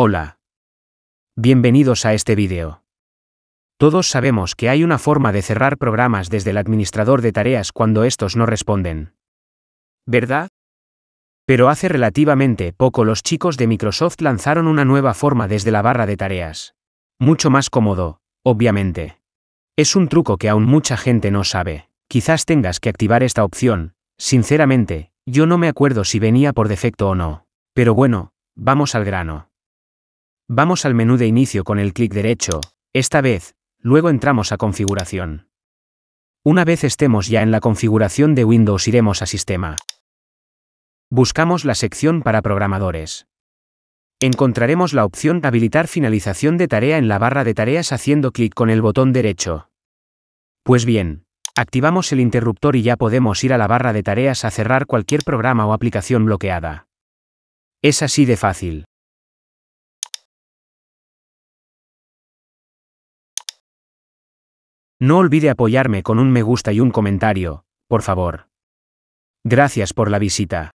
Hola. Bienvenidos a este vídeo. Todos sabemos que hay una forma de cerrar programas desde el administrador de tareas cuando estos no responden. ¿Verdad? Pero hace relativamente poco los chicos de Microsoft lanzaron una nueva forma desde la barra de tareas. Mucho más cómodo, obviamente. Es un truco que aún mucha gente no sabe. Quizás tengas que activar esta opción. Sinceramente, yo no me acuerdo si venía por defecto o no. Pero bueno, vamos al grano. Vamos al menú de inicio con el clic derecho, esta vez, luego entramos a configuración. Una vez estemos ya en la configuración de Windows iremos a Sistema. Buscamos la sección para programadores. Encontraremos la opción Habilitar finalización de tarea en la barra de tareas haciendo clic con el botón derecho. Pues bien, activamos el interruptor y ya podemos ir a la barra de tareas a cerrar cualquier programa o aplicación bloqueada. Es así de fácil. No olvide apoyarme con un me gusta y un comentario, por favor. Gracias por la visita.